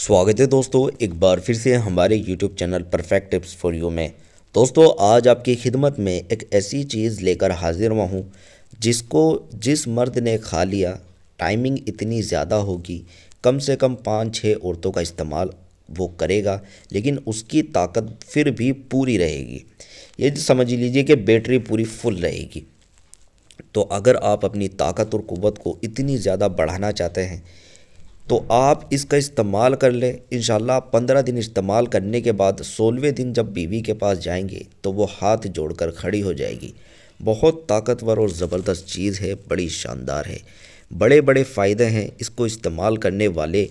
स्वागत है दोस्तों एक बार फिर से हमारे YouTube channel perfect tips for you में दोस्तों आज आपकी खिदमत में एक ऐसी चीज़ लेकर हाजिर हुआ हूँ जिसको जिस मर्द ने खा लिया टाइमिंग इतनी ज़्यादा होगी कम से कम पाँच छः औरतों का इस्तेमाल वो करेगा लेकिन उसकी ताकत फिर भी पूरी रहेगी ये समझ लीजिए कि बैटरी पूरी फुल रहेगी तो अगर आप अपनी ताकत और कुत को इतनी ज़्यादा बढ़ाना चाहते हैं तो आप इसका इस्तेमाल कर लें इन आप पंद्रह दिन इस्तेमाल करने के बाद सोलहवें दिन जब बीवी के पास जाएंगे तो वो हाथ जोड़कर खड़ी हो जाएगी बहुत ताकतवर और ज़बरदस्त चीज़ है बड़ी शानदार है बड़े बड़े फ़ायदे हैं इसको इस्तेमाल करने वाले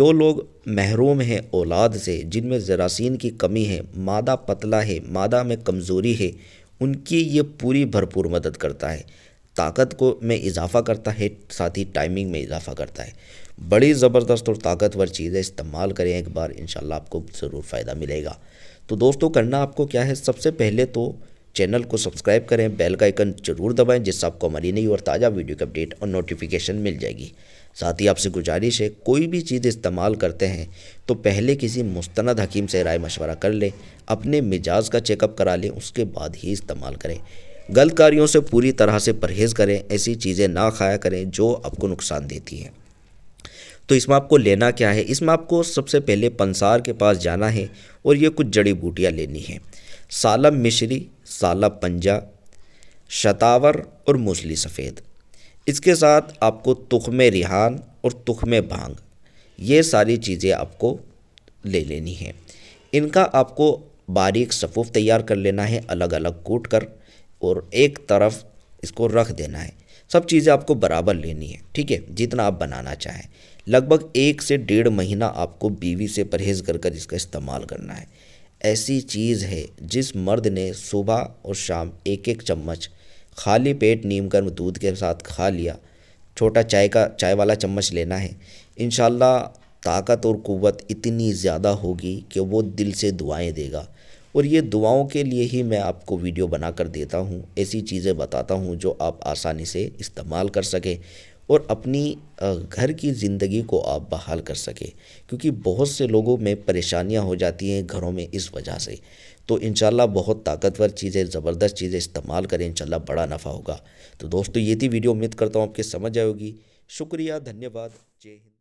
जो लोग महरूम हैं औलाद से जिनमें जरासीन की कमी है मादा पतला है मादा में कमज़ोरी है उनकी ये पूरी भरपूर मदद करता है ताकत को में इजाफा करता है साथ ही टाइमिंग में इजाफा करता है बड़ी ज़बरदस्त और ताकतवर चीज़ है इस्तेमाल करें एक बार इन आपको ज़रूर फ़ायदा मिलेगा तो दोस्तों करना आपको क्या है सबसे पहले तो चैनल को सब्सक्राइब करें बेल का आइकन जरूर दबाएं जिससे आपको हमारी नई और ताज़ा वीडियो की अपडेट और नोटिफिकेशन मिल जाएगी साथ ही आपसे गुजारिश है कोई भी चीज़ इस्तेमाल करते हैं तो पहले किसी मुस्तंद हकीम से राय मशवरा कर लें अपने मिजाज का चेकअप करा लें उसके बाद ही इस्तेमाल करें गलत कार्यों से पूरी तरह से परहेज़ करें ऐसी चीज़ें ना खाया करें जो आपको नुकसान देती हैं तो इसमें आपको लेना क्या है इसमें आपको सबसे पहले पंसार के पास जाना है और ये कुछ जड़ी बूटियाँ लेनी है सालम मिश्री साला पंजा शतावर और मूसली सफ़ेद इसके साथ आपको तुखम रिहान और तुखम भांग ये सारी चीज़ें आपको ले लेनी है इनका आपको बारीक सफ़ूफ तैयार कर लेना है अलग अलग कूट कर और एक तरफ इसको रख देना है सब चीज़ें आपको बराबर लेनी है ठीक है जितना आप बनाना चाहें लगभग एक से डेढ़ महीना आपको बीवी से परहेज कर कर इसका इस्तेमाल करना है ऐसी चीज़ है जिस मर्द ने सुबह और शाम एक एक चम्मच खाली पेट नीम गर्म दूध के साथ खा लिया छोटा चाय का चाय वाला चम्मच लेना है इन ताकत और क़वत इतनी ज़्यादा होगी कि वो दिल से दुआएं देगा और ये दुआओं के लिए ही मैं आपको वीडियो बना कर देता हूँ ऐसी चीज़ें बताता हूँ जो आप आसानी से इस्तेमाल कर सकें और अपनी घर की ज़िंदगी को आप बहाल कर सकें क्योंकि बहुत से लोगों में परेशानियाँ हो जाती हैं घरों में इस वजह से तो इन बहुत ताकतवर चीज़ें ज़बरदस्त चीज़ें इस्तेमाल करें इन बड़ा नफ़ा होगा तो दोस्तों ये थी वीडियो उम्मीद करता हूँ आपके समझ आएगी शुक्रिया धन्यवाद जय हिंद